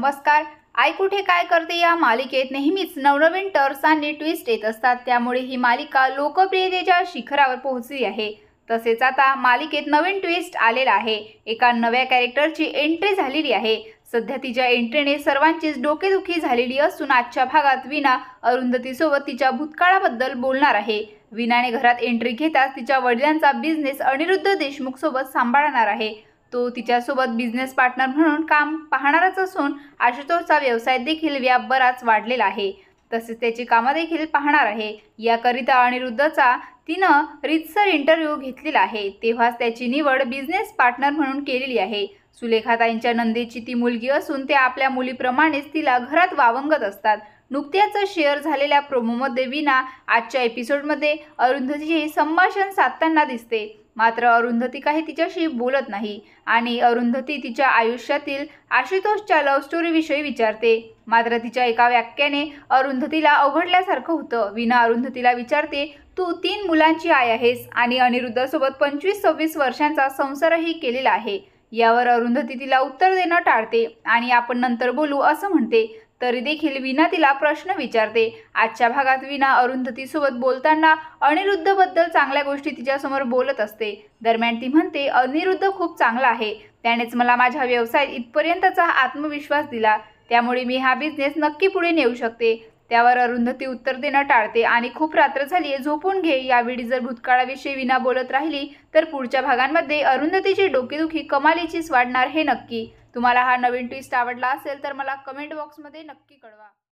नमस्कार आय कुठे काय करते या मालिकेत नेहमीच नवनवीन टर्स आणि ट्विस्ट येत असतात त्यामुळे ही मालिका लोकप्रियतेच्या शिखरावर पोहोचली आहे तसेच आता मालिकेत नवीन ट्विस्ट आलेला आहे एका नव्या कॅरेक्टरची एंट्री झालेली आहे सध्या तिच्या एंट्रीने सर्वांचीच डोकेदुखी झालेली असून आजच्या भागात विना अरुंधतीसोबत तिच्या भूतकाळाबद्दल बोलणार आहे विनाने घरात एंट्री घेताच तिच्या वडिलांचा बिझनेस अनिरुद्ध देशमुखसोबत सांभाळणार आहे तो तिच्यासोबत बिझनेस पार्टनर म्हणून काम पाहणारच असून आशुतोषचा व्यवसाय देखील व्याप बराच वाढलेला आहे तसेच त्याची कामं देखील पाहणार आहे याकरिता अनिरुद्धचा तिनं रितसर इंटरव्ह्यू घेतलेला आहे तेव्हाच त्याची निवड बिझनेस पार्टनर म्हणून केलेली आहे सुलेखाताईंच्या नंदीची ती मुलगी असून ते आपल्या मुलीप्रमाणेच तिला घरात वावंगत असतात नुकत्याच शेअर झालेल्या प्रोमोमध्ये विना आजच्या एपिसोडमध्ये अरुंधतीचे संभाषण साधताना दिसते मात्र अरुंधती काही तिच्याशी बोलत नाही आणि अरुंधती तिच्या आयुष्यातील आशुतोषच्या लव्ह स्टोरीविषयी विचारते मात्र तिच्या एका वाक्याने अरुंधतीला अवघडल्यासारखं होतं विना अरुंधतीला विचारते तू तीन मुलांची आई आहेस आणि अनिरुद्धासोबत पंचवीस सव्वीस वर्षांचा संसारही केलेला आहे यावर अरुंधती तिला उत्तर देणं टाळते आणि आपण नंतर बोलू असं म्हणते तरी देखील विना तिला प्रश्न विचारते आजच्या भागात विना अरुंधतीसोबत बोलताना अनिरुद्धबद्दल चांगल्या गोष्टी तिच्यासमोर बोलत असते दरम्यान ती म्हणते अनिरुद्ध खूप चांगला आहे त्यानेच मला माझ्या व्यवसायात इथपर्यंतचा आत्मविश्वास दिला त्यामुळे मी हा बिझनेस नक्की पुढे नेऊ शकते त्यावर अरुंधती उत्तर देणं टाळते आणि खूप रात्र झाली झोपून घे यावेळी जर भूतकाळाविषयी विना बोलत राहिली तर पुढच्या भागांमध्ये अरुंधतीची डोकेदुखी कमालीचीच वाढणार हे नक्की तुम्हाला हा नवीन ट्विस्ट आवडला असेल तर मला कमेंट बॉक्समध्ये नक्की कळवा